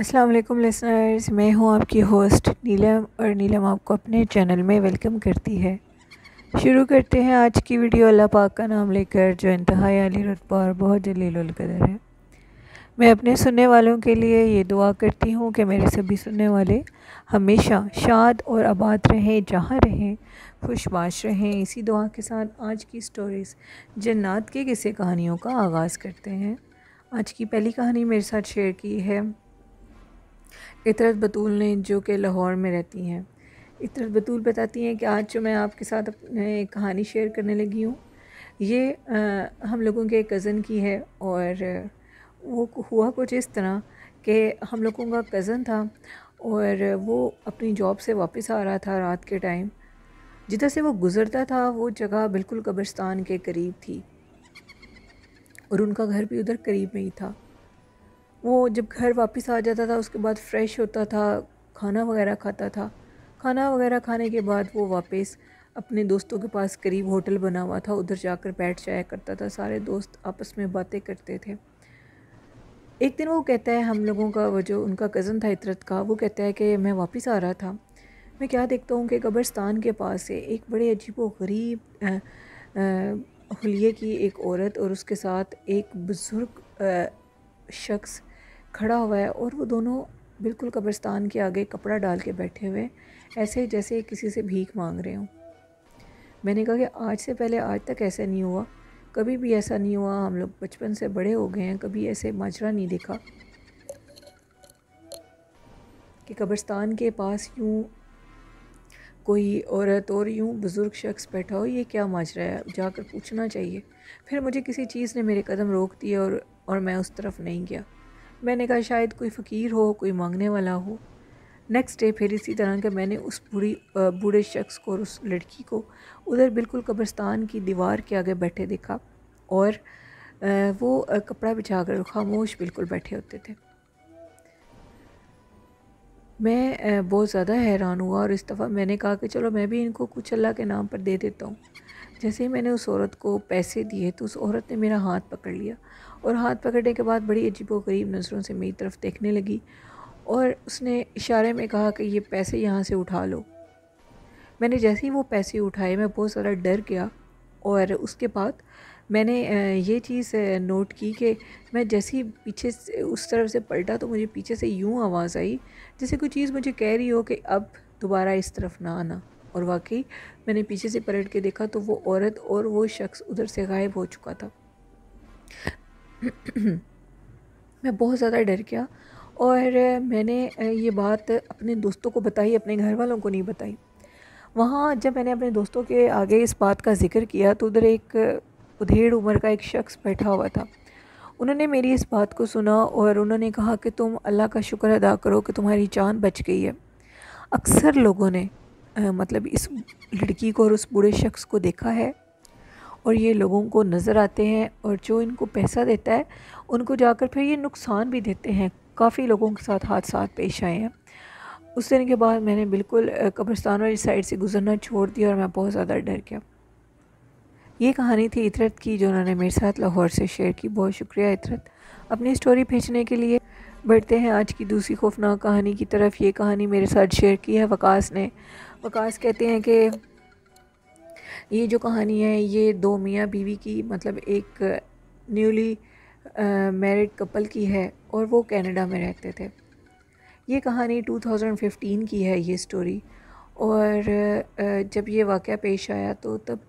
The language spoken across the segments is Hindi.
अस्सलाम वालेकुम लिसनर्स मैं हूं आपकी होस्ट नीलम और नीलम आपको अपने चैनल में वेलकम करती है शुरू करते हैं आज की वीडियो अल्लाह पाक का नाम लेकर जो इंतहा अली रुतबा और बहुत जलीलकदर है मैं अपने सुनने वालों के लिए ये दुआ करती हूँ कि मेरे सभी सुनने वाले हमेशा शाद और आबाद रहें जहाँ रहें खुशबाश रहें इसी दुआ के साथ आज की स्टोरीज़ जन्नात के किस्से कहानियों का आगाज़ करते हैं आज की पहली कहानी मेरे साथ शेयर की है इतरत बतूल ने जो कि लाहौर में रहती हैं इतरत बतूल बताती हैं कि आज जो मैं आपके साथ अपने कहानी शेयर करने लगी हूँ ये आ, हम लोगों के कज़न की है और वो हुआ कुछ इस तरह कि हम लोगों का कज़न था और वो अपनी जॉब से वापस आ रहा था रात के टाइम जिधर से वो गुज़रता था वो जगह बिल्कुल कब्रिस्तान के करीब थी और उनका घर भी उधर करीब में ही था वो जब घर वापस आ जाता था उसके बाद फ्रेश होता था खाना वगैरह खाता था खाना वगैरह खाने के बाद वो वापस अपने दोस्तों के पास करीब होटल बना हुआ था उधर जाकर बैठ जाया करता था सारे दोस्त आपस में बातें करते थे एक दिन वो कहता है हम लोगों का वो जो उनका कज़न था इतरत का वो कहता है कि मैं वापस आ रहा था मैं क्या देखता हूँ कि कब्रस्तान के पास से एक बड़े अजीब व गरीब हलिए की एक औरत और उसके साथ एक बुज़ुर्ग शख्स खड़ा हुआ है और वो दोनों बिल्कुल कब्रिस्तान के आगे कपड़ा डाल के बैठे हुए हैं ऐसे जैसे किसी से भीख मांग रहे हों मैंने कहा कि आज से पहले आज तक ऐसा नहीं हुआ कभी भी ऐसा नहीं हुआ हम लोग बचपन से बड़े हो गए हैं कभी ऐसे माजरा नहीं देखा कि कब्रिस्तान के पास यूँ कोई औरत और यूँ बुज़ुर्ग शख्स बैठा हो ये क्या माजरा है जाकर पूछना चाहिए फिर मुझे किसी चीज़ ने मेरे कदम रोक दिए और और मैं उस तरफ नहीं गया मैंने कहा शायद कोई फ़कीर हो कोई मांगने वाला हो नेक्स्ट डे फिर इसी तरह के मैंने उस बूढ़ी बूढ़े शख्स को और उस लड़की को उधर बिल्कुल कब्रस्तान की दीवार के आगे बैठे देखा और वो कपड़ा बिछा कर खामोश बिल्कुल बैठे होते थे मैं बहुत ज़्यादा हैरान हुआ और इस दफ़ा मैंने कहा कि चलो मैं भी इनको कुछ अल्लाह के नाम पर दे देता हूँ जैसे ही मैंने उस औरत को पैसे दिए तो उस औरत ने मेरा हाथ पकड़ लिया और हाथ पकड़ने के बाद बड़ी अजीब वरीब नज़रों से मेरी तरफ़ देखने लगी और उसने इशारे में कहा कि ये पैसे यहाँ से उठा लो मैंने जैसे ही वो पैसे उठाए मैं बहुत सारा डर गया और उसके बाद मैंने ये चीज़ नोट की कि मैं जैसे ही पीछे उस तरफ से पलटा तो मुझे पीछे से यूँ आवाज़ आई जैसे कोई चीज़ मुझे कह रही हो कि अब दोबारा इस तरफ ना आना और वाकई मैंने पीछे से पलट के देखा तो वो औरत और वो शख्स उधर से गायब हो चुका था मैं बहुत ज़्यादा डर गया और मैंने ये बात अपने दोस्तों को बताई अपने घर वालों को नहीं बताई वहाँ जब मैंने अपने दोस्तों के आगे इस बात का जिक्र किया तो उधर एक उधेड़ उम्र का एक शख्स बैठा हुआ था उन्होंने मेरी इस बात को सुना और उन्होंने कहा कि तुम अल्लाह का शुक्र अदा करो कि तुम्हारी जान बच गई है अक्सर लोगों ने मतलब इस लड़की को और उस बूढ़े शख्स को देखा है और ये लोगों को नज़र आते हैं और जो इनको पैसा देता है उनको जाकर फिर ये नुकसान भी देते हैं काफ़ी लोगों के साथ हादसा पेश आए हैं उस दिन के बाद मैंने बिल्कुल कब्रस्तान वाली साइड से गुजरना छोड़ दिया और मैं बहुत ज़्यादा डर गया ये कहानी थी इतरत की जो उन्होंने मेरे साथ लाहौर से शेयर की बहुत शुक्रिया इतरत अपनी स्टोरी भेजने के लिए बढ़ते हैं आज की दूसरी खौफनाक कहानी की तरफ ये कहानी मेरे साथ शेयर की है वकास ने वकास कहते हैं कि ये जो कहानी है ये दो मियाँ बीवी की मतलब एक न्यूली मैरिड कपल की है और वो कनाडा में रहते थे ये कहानी 2015 की है ये स्टोरी और जब ये वाक़ पेश आया तो तब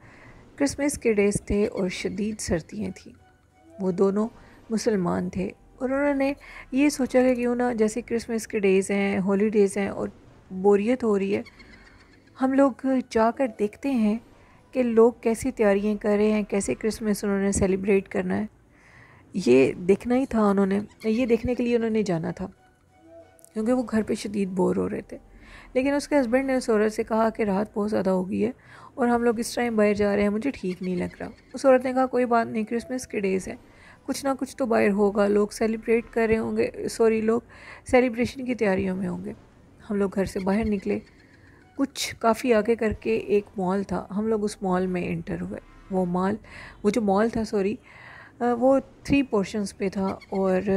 क्रिसमस के डेज थे और शदीद सर्दियाँ थीं वो दोनों मुसलमान थे और उन्होंने ये सोचा कि क्यों ना जैसे क्रिसमस के डेज़ हैं हॉलीडेज़ हैं और बोरियत हो रही है हम लोग जाकर देखते हैं कि लोग कैसी तैयारियां कर रहे हैं कैसे क्रिसमस उन्होंने सेलिब्रेट करना है ये देखना ही था उन्होंने ये देखने के लिए उन्होंने जाना था क्योंकि वो घर पे शदीद बोर हो रहे थे लेकिन उसके हस्बैंड ने उस औरत से कहा कि राहत बहुत ज़्यादा हो गई है और हम लोग इस टाइम बाहर जा रहे हैं मुझे ठीक नहीं लग रहा उस औरत ने कहा कोई बात नहीं क्रिसमस के डेज़ हैं कुछ ना कुछ तो बाहर होगा लोग सेलिब्रेट कर रहे होंगे सॉरी लोग सेलिब्रेशन की तैयारियों में होंगे हम लोग घर से बाहर निकले कुछ काफ़ी आगे करके एक मॉल था हम लोग उस मॉल में इंटर हुए वो मॉल वो जो मॉल था सॉरी वो थ्री पोर्शंस पे था और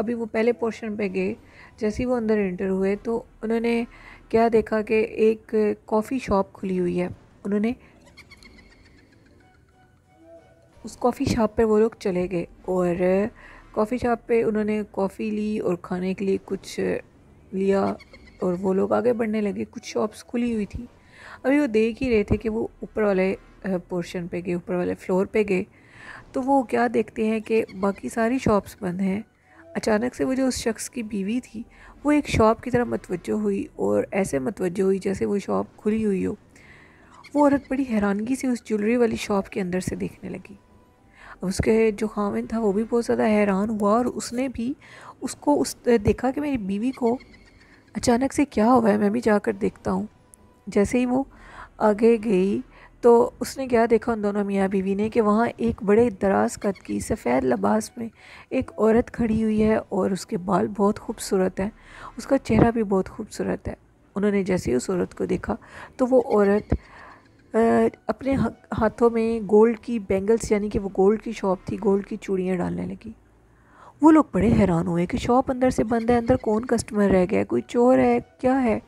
अभी वो पहले पोर्शन पे गए जैसे ही वो अंदर इंटर हुए तो उन्होंने क्या देखा कि एक कॉफ़ी शॉप खुली हुई है उन्होंने उस कॉफ़ी शॉप पे वो लोग चले गए और कॉफ़ी शॉप पे उन्होंने कॉफ़ी ली और खाने के लिए कुछ लिया और वो लोग आगे बढ़ने लगे कुछ शॉप्स खुली हुई थी अभी वो देख ही रहे थे कि वो ऊपर वाले पोर्शन पे गए ऊपर वाले फ्लोर पे गए तो वो क्या देखते हैं कि बाकी सारी शॉप्स बंद हैं अचानक से वो जो उस शख्स की बीवी थी वो एक शॉप की तरह मतवजो हुई और ऐसे मतवजो हुई जैसे वो शॉप खुली हुई हो वो औरत बड़ी हैरानगी से उस ज्वेलरी वाली शॉप के अंदर से देखने लगी उसके जो खामिन था वो भी बहुत ज़्यादा हैरान हुआ और उसने भी उसको उस देखा कि मेरी बीवी को अचानक से क्या हुआ है मैं भी जाकर देखता हूँ जैसे ही वो आगे गई तो उसने क्या देखा उन दोनों मियाँ बीवी ने कि वहाँ एक बड़े दराज कद की सफ़ेद लबास में एक औरत खड़ी हुई है और उसके बाल बहुत खूबसूरत हैं उसका चेहरा भी बहुत खूबसूरत है उन्होंने जैसे ही उस औरत को देखा तो वो औरत अपने हाथों में गोल्ड की बैंगल्स यानी कि वो गोल्ड की शॉप थी गोल्ड की चूड़ियाँ डालने लगी वो लोग बड़े हैरान हुए कि शॉप अंदर से बंद है अंदर कौन कस्टमर रह गया कोई चोर है क्या है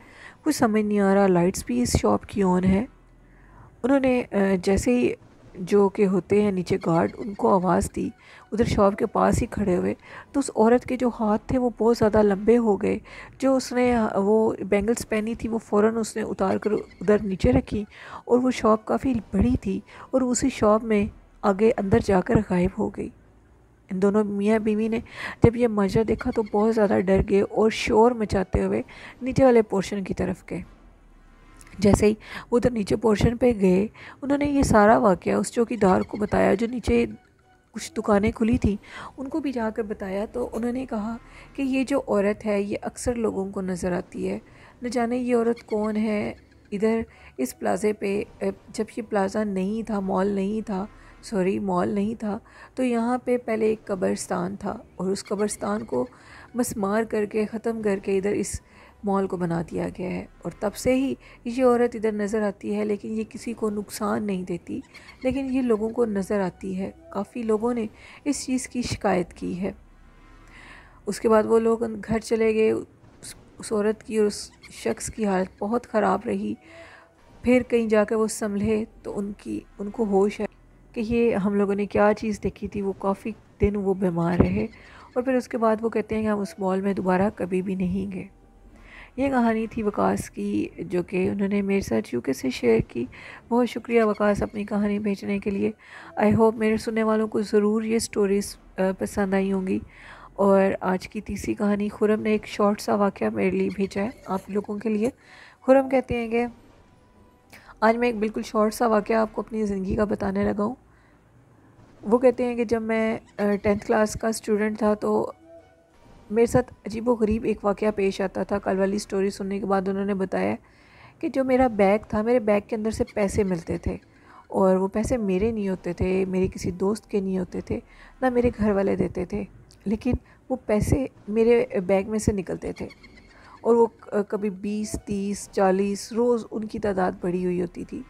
कुछ समझ नहीं आ रहा लाइट्स भी इस शॉप की ऑन है उन्होंने जैसे ही जो के होते हैं नीचे गार्ड उनको आवाज़ दी उधर शॉप के पास ही खड़े हुए तो उस औरत के जो हाथ थे वो बहुत ज़्यादा लंबे हो गए जो उसने वो बैंगल्स पहनी थी वो फ़ौर उसने उतार कर उधर नीचे रखी और वो शॉप काफ़ी बड़ी थी और उसी शॉप में आगे अंदर जाकर गायब हो गई दोनों मियाँ बीवी ने जब यह मज़ा देखा तो बहुत ज़्यादा डर गए और शोर मचाते हुए नीचे वाले पोर्शन की तरफ गए जैसे ही उधर नीचे पोर्शन पे गए उन्होंने ये सारा वाक्य उस चौकीदार को बताया जो नीचे कुछ दुकानें खुली थी उनको भी जाकर बताया तो उन्होंने कहा कि ये जो औरत है ये अक्सर लोगों को नज़र आती है न जाने ये औरत कौन है इधर इस प्लाज़े पे जब ये प्लाज़ा नहीं था मॉल नहीं था सॉरी मॉल नहीं था तो यहाँ पे पहले एक कब्रस्तान था और उस कब्रस्तान को बस मार करके ख़त्म करके इधर इस मॉल को बना दिया गया है और तब से ही ये औरत इधर नज़र आती है लेकिन ये किसी को नुकसान नहीं देती लेकिन ये लोगों को नज़र आती है काफ़ी लोगों ने इस चीज़ की शिकायत की है उसके बाद वो लोग घर चले गए उस औरत की और उस शख्स की हालत बहुत ख़राब रही फिर कहीं जाकर वो संभले तो उनकी उनको होश है कि ये हम लोगों ने क्या चीज़ देखी थी वो काफ़ी दिन वो बीमार रहे और फिर उसके बाद वो कहते हैं कि हम उस मॉल में दोबारा कभी भी नहीं गए ये कहानी थी वकास की जो कि उन्होंने मेरे साथ यूके से शेयर की बहुत शुक्रिया वकास अपनी कहानी भेजने के लिए आई होप मेरे सुनने वालों को ज़रूर ये स्टोरीज़ पसंद आई होंगी और आज की तीसरी कहानी खुरम ने एक शॉर्ट सा वाक़ मेरे लिए भेजा है आप लोगों के लिए खुरम कहते हैं कि आज मैं एक बिल्कुल शॉर्ट सा वाक़ आपको अपनी ज़िंदगी का बताने लगा हूँ वो कहते हैं कि जब मैं टेंथ क्लास का स्टूडेंट था तो मेरे साथ अजीब व गरीब एक वाक़ पेश आता था कल वाली स्टोरी सुनने के बाद उन्होंने बताया कि जो मेरा बैग था मेरे बैग के अंदर से पैसे मिलते थे और वो पैसे मेरे नहीं होते थे मेरे किसी दोस्त के नहीं होते थे ना मेरे घर वाले देते थे लेकिन वो पैसे मेरे बैग में से निकलते थे और वो कभी बीस तीस चालीस रोज़ उनकी तादाद बढ़ी हुई होती थी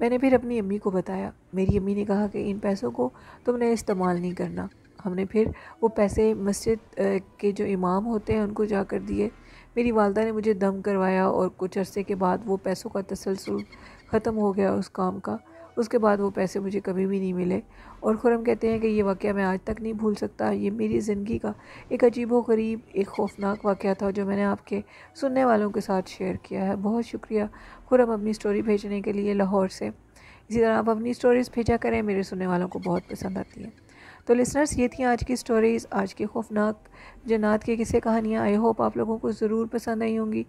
मैंने फिर अपनी अम्मी को बताया मेरी अम्मी ने कहा कि इन पैसों को तुमने इस्तेमाल नहीं करना हमने फिर वो पैसे मस्जिद के जो इमाम होते हैं उनको जाकर दिए मेरी वालदा ने मुझे दम करवाया और कुछ अरसे के बाद वो पैसों का तसलसल ख़त्म हो गया उस काम का उसके बाद वो पैसे मुझे कभी भी नहीं मिले और खुरम कहते हैं कि ये वाक़ मैं आज तक नहीं भूल सकता ये मेरी ज़िंदगी का एक अजीबो गरीब एक खौफनाक वाक़ था जो मैंने आपके सुनने वालों के साथ शेयर किया है बहुत शुक्रिया खुरम अपनी स्टोरी भेजने के लिए लाहौर से इसी तरह आप अपनी स्टोरीज़ भेजा करें मेरे सुनने वालों को बहुत पसंद आती है तो लिसनर्स ये थी आज की स्टोरीज़ आज की खौफनाक जन्ात के किसे कहानियाँ आई होप आप लोगों को ज़रूर पसंद आई होंगी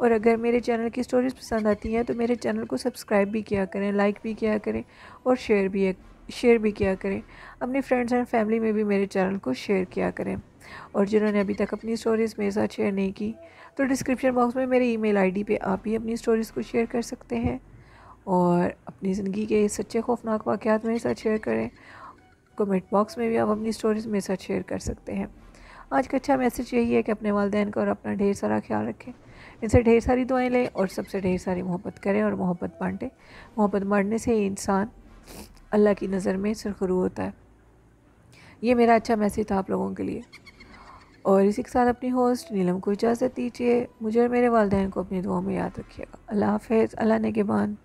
और अगर मेरे चैनल की स्टोरीज़ पसंद आती हैं तो मेरे चैनल को सब्सक्राइब भी किया करें लाइक भी किया करें और शेयर भी शेयर भी किया करें अपने फ्रेंड्स एंड फैमिली में भी मेरे चैनल को शेयर किया करें और जिन्होंने अभी तक अपनी स्टोरीज़ मेरे साथ शेयर नहीं की तो डिस्क्रिप्शन बॉक्स में मेरे ईमेल आईडी पे आप भी अपनी स्टोरीज़ को शेयर कर सकते हैं और अपनी ज़िंदगी के सच्चे खौफनाक वाक़ मेरे साथ शेयर करें कमेंट बॉक्स में भी आप अपनी स्टोरीज मेरे साथ शेयर कर सकते हैं आज का अच्छा मैसेज यही है कि अपने वालदेन का और अपना ढेर सारा ख्याल रखें इनसे ढेर सारी दुआएं लें और सबसे ढेर सारी मोहब्बत करें और मोहब्बत बांटें मोहब्बत बांटने से ही इंसान अल्लाह की नज़र में सरखरू होता है ये मेरा अच्छा मैसेज था आप लोगों के लिए और इसी के साथ अपनी होस्ट नीलम को इजाज़त दीजिए मुझे और मेरे वालदेन को अपनी दुआओं में याद रखिएगा अल्लाह हाफ़ अल्लाह नगेबान